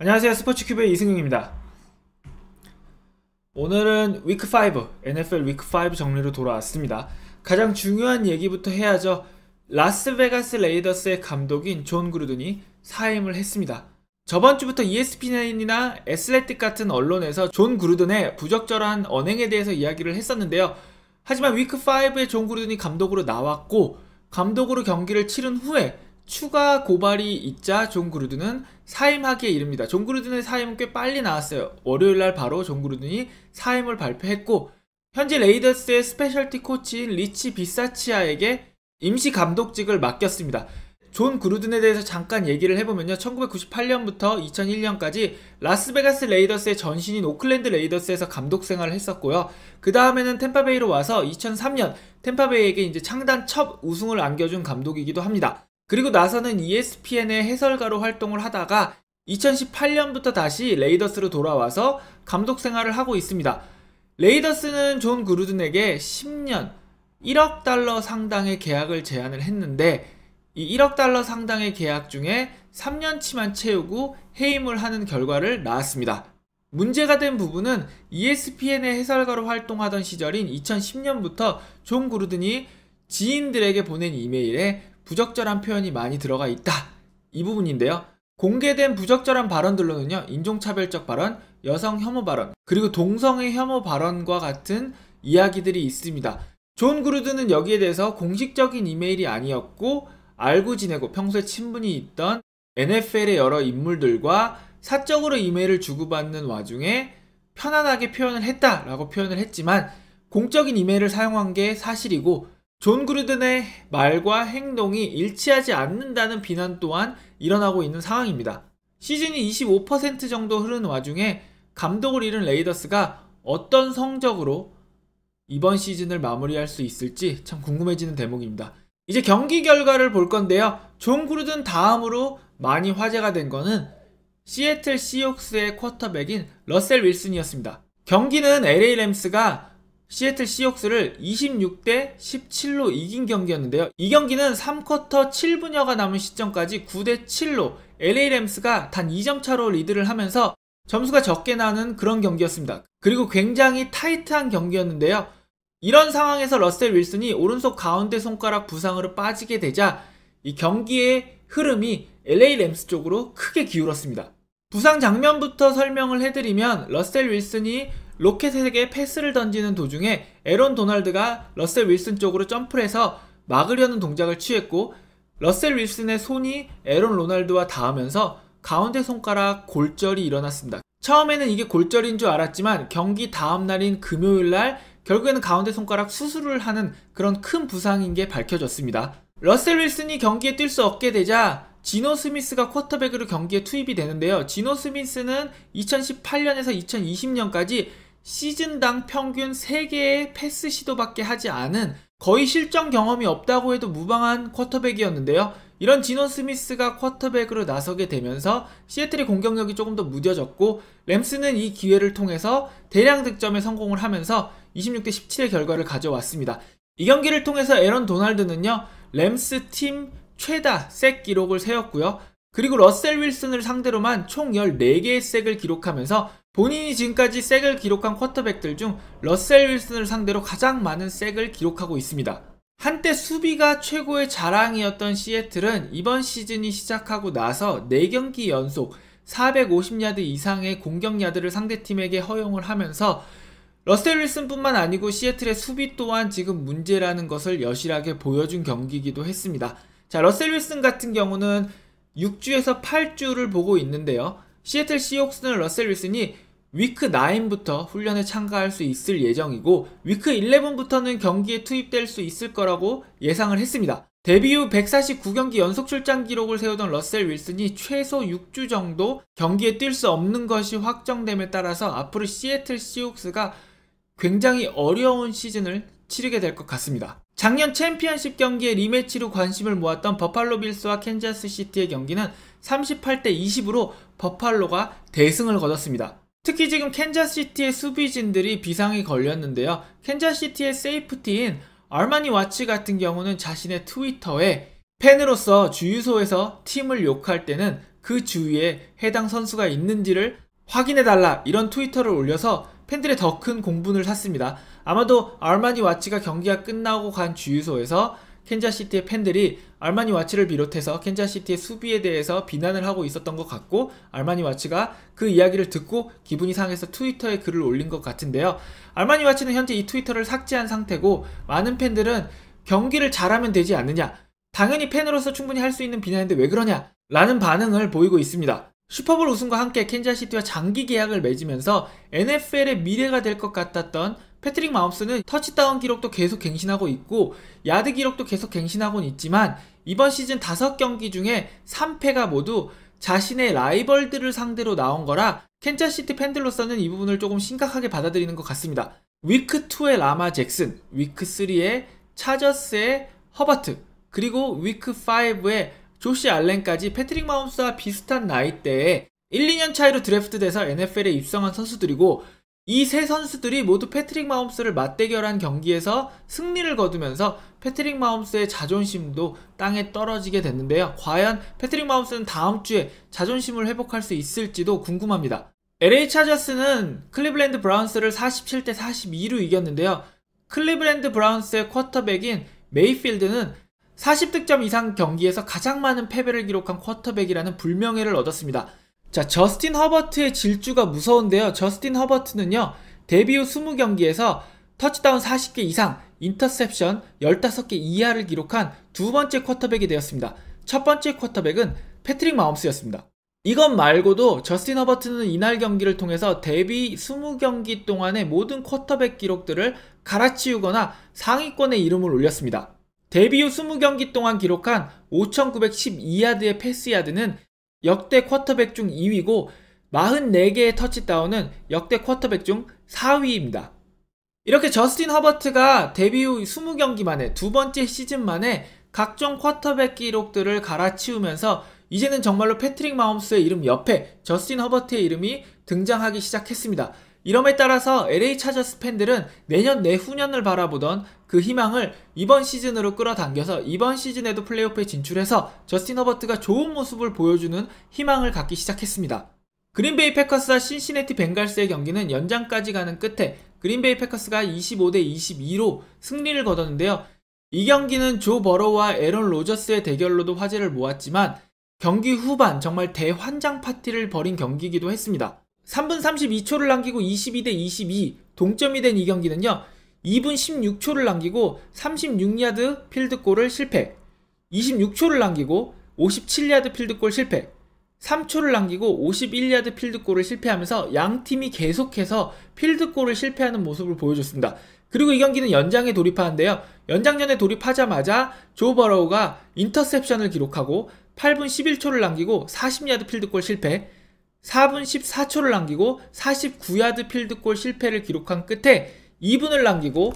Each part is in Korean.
안녕하세요 스포츠큐브의 이승윤입니다 오늘은 위크5 NFL 위크5 정리로 돌아왔습니다 가장 중요한 얘기부터 해야죠 라스베가스 레이더스의 감독인 존 그루든이 사임을 했습니다 저번 주부터 ESPN이나 애슬레틱 같은 언론에서 존 그루든의 부적절한 언행에 대해서 이야기를 했었는데요 하지만 위크5의존 그루든이 감독으로 나왔고 감독으로 경기를 치른 후에 추가 고발이 있자 존 그루든은 사임하기에 이릅니다. 존 그루든의 사임은 꽤 빨리 나왔어요. 월요일 날 바로 존 그루든이 사임을 발표했고 현재 레이더스의 스페셜티 코치인 리치 비사치아에게 임시 감독직을 맡겼습니다. 존 그루든에 대해서 잠깐 얘기를 해보면요. 1998년부터 2001년까지 라스베가스 레이더스의 전신인 오클랜드 레이더스에서 감독 생활을 했었고요. 그 다음에는 템파베이로 와서 2003년 템파베이에게 이제 창단 첫 우승을 안겨준 감독이기도 합니다. 그리고 나서는 ESPN의 해설가로 활동을 하다가 2018년부터 다시 레이더스로 돌아와서 감독 생활을 하고 있습니다. 레이더스는 존 그루든에게 10년 1억 달러 상당의 계약을 제안을 했는데 이 1억 달러 상당의 계약 중에 3년치만 채우고 해임을 하는 결과를 낳았습니다. 문제가 된 부분은 ESPN의 해설가로 활동하던 시절인 2010년부터 존 그루든이 지인들에게 보낸 이메일에 부적절한 표현이 많이 들어가 있다. 이 부분인데요. 공개된 부적절한 발언들로는요, 인종차별적 발언, 여성 혐오 발언, 그리고 동성애 혐오 발언과 같은 이야기들이 있습니다. 존 그루드는 여기에 대해서 공식적인 이메일이 아니었고, 알고 지내고 평소에 친분이 있던 NFL의 여러 인물들과 사적으로 이메일을 주고받는 와중에 편안하게 표현을 했다라고 표현을 했지만, 공적인 이메일을 사용한 게 사실이고, 존 그루든의 말과 행동이 일치하지 않는다는 비난 또한 일어나고 있는 상황입니다. 시즌이 25% 정도 흐른 와중에 감독을 잃은 레이더스가 어떤 성적으로 이번 시즌을 마무리할 수 있을지 참 궁금해지는 대목입니다. 이제 경기 결과를 볼 건데요. 존 그루든 다음으로 많이 화제가 된 거는 시애틀 시옥스의 쿼터백인 러셀 윌슨이었습니다. 경기는 LA 램스가 시애틀 시옥스를 26대 17로 이긴 경기였는데요. 이 경기는 3쿼터 7분여가 남은 시점까지 9대 7로 LA 램스가 단 2점 차로 리드를 하면서 점수가 적게 나는 그런 경기였습니다. 그리고 굉장히 타이트한 경기였는데요. 이런 상황에서 러셀 윌슨이 오른쪽 가운데 손가락 부상으로 빠지게 되자 이 경기의 흐름이 LA 램스 쪽으로 크게 기울었습니다. 부상 장면부터 설명을 해드리면 러셀 윌슨이 로켓에게 패스를 던지는 도중에 에런 도널드가 러셀 윌슨 쪽으로 점프를 해서 막으려는 동작을 취했고 러셀 윌슨의 손이 에런 로날드와 닿으면서 가운데 손가락 골절이 일어났습니다. 처음에는 이게 골절인 줄 알았지만 경기 다음 날인 금요일 날 결국에는 가운데 손가락 수술을 하는 그런 큰 부상인 게 밝혀졌습니다. 러셀 윌슨이 경기에 뛸 수 없게 되자 지노 스미스가 쿼터백으로 경기에 투입이 되는데요. 지노 스미스는 2018년에서 2020년까지 시즌당 평균 3개의 패스 시도밖에 하지 않은 거의 실전 경험이 없다고 해도 무방한 쿼터백이었는데요. 이런 지노 스미스가 쿼터백으로 나서게 되면서 시애틀의 공격력이 조금 더 무뎌졌고 램스는 이 기회를 통해서 대량 득점에 성공을 하면서 26대 17의 결과를 가져왔습니다. 이 경기를 통해서 에런 도날드는요. 램스 팀 최다 색 기록을 세웠고요. 그리고 러셀 윌슨을 상대로만 총 14개의 색을 기록하면서 본인이 지금까지 색을 기록한 쿼터백들 중 러셀 윌슨을 상대로 가장 많은 색을 기록하고 있습니다. 한때 수비가 최고의 자랑이었던 시애틀은 이번 시즌이 시작하고 나서 4경기 연속 450야드 이상의 공격야드를 상대팀에게 허용을 하면서 러셀 윌슨뿐만 아니고 시애틀의 수비 또한 지금 문제라는 것을 여실하게 보여준 경기이기도 했습니다. 자, 러셀 윌슨 같은 경우는 6주에서 8주를 보고 있는데요. 시애틀 시옥스는 러셀 윌슨이 위크 9부터 훈련에 참가할 수 있을 예정이고 위크 11부터는 경기에 투입될 수 있을 거라고 예상을 했습니다. 데뷔 후 149경기 연속 출장 기록을 세우던 러셀 윌슨이 최소 6주 정도 경기에 뛸 수 없는 것이 확정됨에 따라서 앞으로 시애틀 시옥스가 굉장히 어려운 시즌을 치르게 될 것 같습니다. 작년 챔피언십 경기의 리매치로 관심을 모았던 버팔로 빌스와 캔자스 시티의 경기는 38대 20으로 버팔로가 대승을 거뒀습니다. 특히 지금 캔자시티의 수비진들이 비상이 걸렸는데요. 캔자시티의 세이프티인 알마니 와치 같은 경우는 자신의 트위터에 팬으로서 주유소에서 팀을 욕할 때는 그 주위에 해당 선수가 있는지를 확인해달라 이런 트위터를 올려서 팬들의 더 큰 공분을 샀습니다. 아마도 알마니 와치가 경기가 끝나고 간 주유소에서 캔자시티의 팬들이 알마니 와치를 비롯해서 캔자시티의 수비에 대해서 비난을 하고 있었던 것 같고 알마니 와치가 그 이야기를 듣고 기분이 상해서 트위터에 글을 올린 것 같은데요. 알마니 와치는 현재 이 트위터를 삭제한 상태고 많은 팬들은 경기를 잘하면 되지 않느냐 당연히 팬으로서 충분히 할 수 있는 비난인데 왜 그러냐 라는 반응을 보이고 있습니다. 슈퍼볼 우승과 함께 캔자시티와 장기 계약을 맺으면서 NFL의 미래가 될 것 같았던 패트릭 마우스는 터치다운 기록도 계속 갱신하고 있고 야드 기록도 계속 갱신하고 있지만 이번 시즌 5경기 중에 3패가 모두 자신의 라이벌들을 상대로 나온 거라 캔자시티 팬들로서는 이 부분을 조금 심각하게 받아들이는 것 같습니다. 위크2의 라마 잭슨, 위크3의 차저스의 허버트, 그리고 위크5의 조시 알렌까지 패트릭 마홈스와 비슷한 나이대에 1, 2년 차이로 드래프트돼서 NFL에 입성한 선수들이고 이세 선수들이 모두 패트릭 마홈스를 맞대결한 경기에서 승리를 거두면서 패트릭 마홈스의 자존심도 땅에 떨어지게 됐는데요. 과연 패트릭 마홈스는 다음 주에 자존심을 회복할 수 있을지도 궁금합니다. LA 차저스는 클리블랜드 브라운스를 47대 42로 이겼는데요. 클리블랜드 브라운스의 쿼터백인 메이필드는 40득점 이상 경기에서 가장 많은 패배를 기록한 쿼터백이라는 불명예를 얻었습니다. 자, 저스틴 허버트의 질주가 무서운데요. 저스틴 허버트는요. 데뷔 후 20경기에서 터치다운 40개 이상, 인터셉션 15개 이하를 기록한 두 번째 쿼터백이 되었습니다. 첫 번째 쿼터백은 패트릭 마홈스였습니다. 이것 말고도 저스틴 허버트는 이날 경기를 통해서 데뷔 20경기 동안의 모든 쿼터백 기록들을 갈아치우거나 상위권의 이름을 올렸습니다. 데뷔 후 20경기 동안 기록한 5,912야드의 패스야드는 역대 쿼터백 중 2위고 44개의 터치다운은 역대 쿼터백 중 4위입니다. 이렇게 저스틴 허버트가 데뷔 후 20경기 만에 두 번째 시즌 만에 각종 쿼터백 기록들을 갈아치우면서 이제는 정말로 패트릭 마홈스의 이름 옆에 저스틴 허버트의 이름이 등장하기 시작했습니다. 이럼에 따라서 LA 차저스 팬들은 내년 내후년을 바라보던 그 희망을 이번 시즌으로 끌어당겨서 이번 시즌에도 플레이오프에 진출해서 저스틴 허버트가 좋은 모습을 보여주는 희망을 갖기 시작했습니다. 그린베이 패커스와 신시네티 벵갈스의 경기는 연장까지 가는 끝에 그린베이 패커스가 25대 22로 승리를 거뒀는데요. 이 경기는 조버로와 에런 로저스의 대결로도 화제를 모았지만 경기 후반 정말 대환장 파티를 벌인 경기이기도 했습니다. 3분 32초를 남기고 22대 22 동점이 된 이 경기는요. 2분 16초를 남기고 36야드 필드골을 실패 26초를 남기고 57야드 필드골 실패 3초를 남기고 51야드 필드골을 실패하면서 양 팀이 계속해서 필드골을 실패하는 모습을 보여줬습니다. 그리고 이 경기는 연장에 돌입하는데요. 연장전에 돌입하자마자 조 버러우가 인터셉션을 기록하고 8분 11초를 남기고 40야드 필드골 실패 4분 14초를 남기고 49야드 필드골 실패를 기록한 끝에 2분을 남기고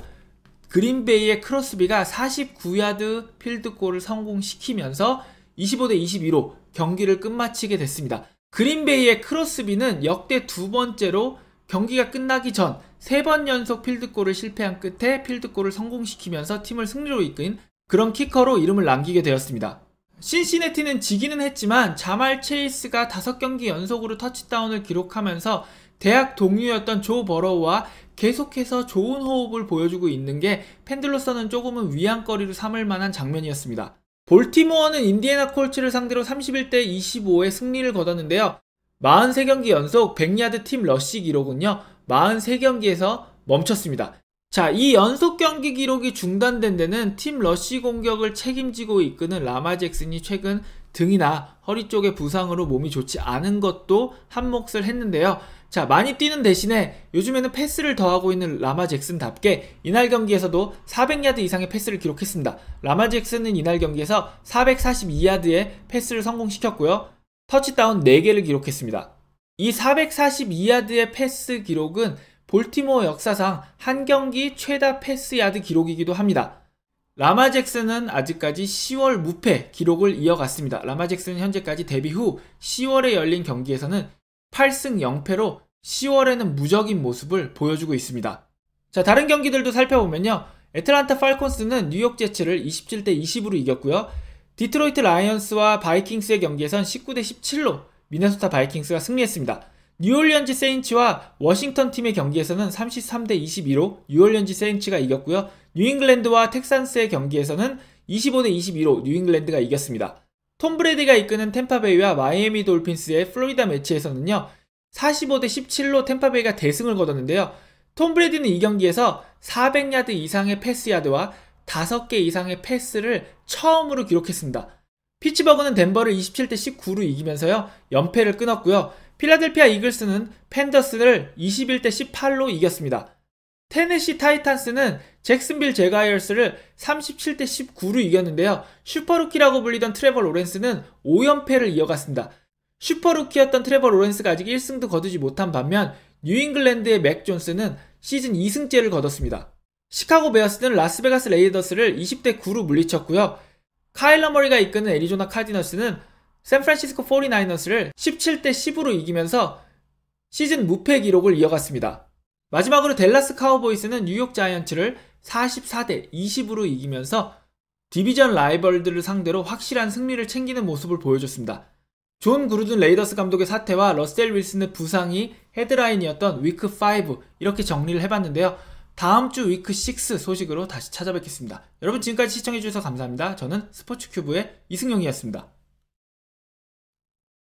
그린베이의 크로스비가 49야드 필드골을 성공시키면서 25대 22로 경기를 끝마치게 됐습니다. 그린베이의 크로스비는 역대 두 번째로 경기가 끝나기 전 세 번 연속 필드골을 실패한 끝에 필드골을 성공시키면서 팀을 승리로 이끈 그런 키커로 이름을 남기게 되었습니다. 신시네티는 지기는 했지만 자말 체이스가 5경기 연속으로 터치다운을 기록하면서 대학 동료였던 조 버러우와 계속해서 좋은 호흡을 보여주고 있는 게 팬들로서는 조금은 위안거리로 삼을 만한 장면이었습니다. 볼티모어는 인디애나 콜츠를 상대로 31대 25의 승리를 거뒀는데요. 43경기 연속 100야드 팀러쉬 기록은요. 43경기에서 멈췄습니다. 자, 이 연속 경기 기록이 중단된 데는 팀 러쉬 공격을 책임지고 이끄는 라마 잭슨이 최근 등이나 허리 쪽에 부상으로 몸이 좋지 않은 것도 한몫을 했는데요. 자, 많이 뛰는 대신에 요즘에는 패스를 더하고 있는 라마 잭슨답게 이날 경기에서도 400야드 이상의 패스를 기록했습니다. 라마 잭슨은 이날 경기에서 442야드의 패스를 성공시켰고요. 터치다운 4개를 기록했습니다. 이 442야드의 패스 기록은 볼티모어 역사상 한 경기 최다 패스 야드 기록이기도 합니다. 라마 잭슨은 아직까지 10월 무패 기록을 이어갔습니다. 라마 잭슨은 현재까지 데뷔 후 10월에 열린 경기에서는 8승 0패로 10월에는 무적인 모습을 보여주고 있습니다. 자, 다른 경기들도 살펴보면요. 애틀란타 팔콘스는 뉴욕 제츠를 27대 20으로 이겼고요. 디트로이트 라이언스와 바이킹스의 경기에선 19대 17로 미네소타 바이킹스가 승리했습니다. 뉴올리언즈 세인츠와 워싱턴 팀의 경기에서는 33대 22로 뉴올리언즈 세인츠가 이겼고요. 뉴잉글랜드와 텍산스의 경기에서는 25대 22로 뉴잉글랜드가 이겼습니다. 톰 브레디가 이끄는 템파베이와 마이애미 돌핀스의 플로리다 매치에서는요. 45대 17로 템파베이가 대승을 거뒀는데요. 톰 브레디는 이 경기에서 400야드 이상의 패스야드와 5개 이상의 패스를 처음으로 기록했습니다. 피츠버그는 덴버를 27대 19로 이기면서요. 연패를 끊었고요. 필라델피아 이글스는 팬더스를 21대 18로 이겼습니다. 테네시 타이탄스는 잭슨빌 제가이얼스를 37대 19로 이겼는데요. 슈퍼루키라고 불리던 트레버 로렌스는 5연패를 이어갔습니다. 슈퍼루키였던 트레버 로렌스가 아직 1승도 거두지 못한 반면 뉴잉글랜드의 맥 존스는 시즌 2승째를 거뒀습니다. 시카고 베어스는 라스베가스 레이더스를 20대 9로 물리쳤고요. 카일러 머리가 이끄는 애리조나 카디너스는 샌프란시스코 49ers를 17대 10으로 이기면서 시즌 무패 기록을 이어갔습니다. 마지막으로 델라스 카우보이스는 뉴욕 자이언츠를 44대 20으로 이기면서 디비전 라이벌들을 상대로 확실한 승리를 챙기는 모습을 보여줬습니다. 존 그루든 레이더스 감독의 사태와 러셀 윌슨의 부상이 헤드라인이었던 위크 5 이렇게 정리를 해봤는데요. 다음 주 위크 6 소식으로 다시 찾아뵙겠습니다. 여러분 지금까지 시청해주셔서 감사합니다. 저는 스포츠큐브의 이승용이었습니다.